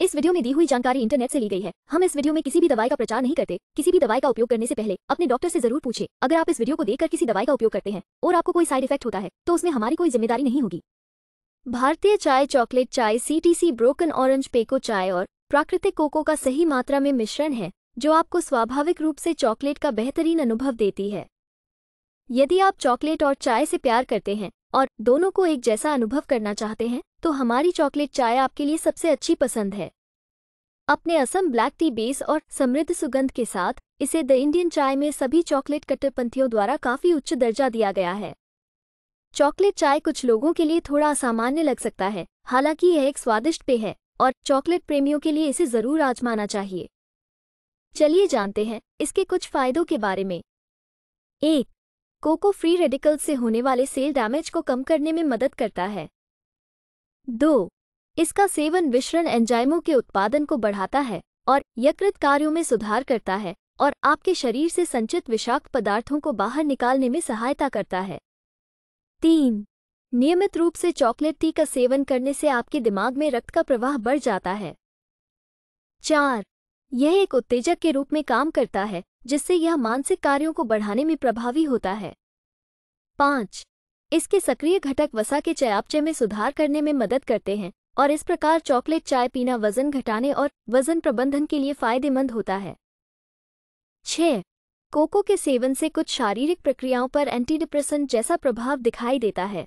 इस वीडियो में दी हुई जानकारी इंटरनेट से ली गई है हम इस वीडियो में किसी भी दवाई का प्रचार नहीं करते किसी भी दवाई का उपयोग करने से पहले अपने डॉक्टर से जरूर पूछे अगर आप इस वीडियो को देखकर किसी दवाई का उपयोग करते हैं और आपको कोई साइड इफेक्ट होता है तो उसमें हमारी कोई जिम्मेदारी नहीं होगी भारतीय चाय चॉकलेट चाय सी ब्रोकन ऑरेंज पेको चाय और प्राकृतिक कोको का सही मात्रा में मिश्रण है जो आपको स्वाभाविक रूप से चॉकलेट का बेहतरीन अनुभव देती है यदि आप चॉकलेट और चाय से प्यार करते हैं और दोनों को एक जैसा अनुभव करना चाहते हैं तो हमारी चॉकलेट चाय आपके लिए सबसे अच्छी पसंद है अपने असम ब्लैक टी बेस और समृद्ध सुगंध के साथ इसे द इंडियन चाय में सभी चॉकलेट कट्टरपंथियों द्वारा काफी उच्च दर्जा दिया गया है चॉकलेट चाय कुछ लोगों के लिए थोड़ा असामान्य लग सकता है हालांकि यह एक स्वादिष्ट पेय है और चॉकलेट प्रेमियों के लिए इसे जरूर आजमाना चाहिए चलिए जानते हैं इसके कुछ फायदों के बारे में एक कोको फ्री रेडिकल से होने वाले सेल डैमेज को कम करने में मदद करता है दो इसका सेवन विश्रण एंजाइमों के उत्पादन को बढ़ाता है और यकृत कार्यों में सुधार करता है और आपके शरीर से संचित विषाक्त पदार्थों को बाहर निकालने में सहायता करता है तीन नियमित रूप से चॉकलेट टी का सेवन करने से आपके दिमाग में रक्त का प्रवाह बढ़ जाता है चार यह एक उत्तेजक के रूप में काम करता है जिससे यह मानसिक कार्यों को बढ़ाने में प्रभावी होता है पाँच इसके सक्रिय घटक वसा के चयापचे में सुधार करने में मदद करते हैं और इस प्रकार चॉकलेट चाय पीना वजन घटाने और वजन प्रबंधन के लिए फायदेमंद होता है छ कोको के सेवन से कुछ शारीरिक प्रक्रियाओं पर एंटीडिप्रेसेंट जैसा प्रभाव दिखाई देता है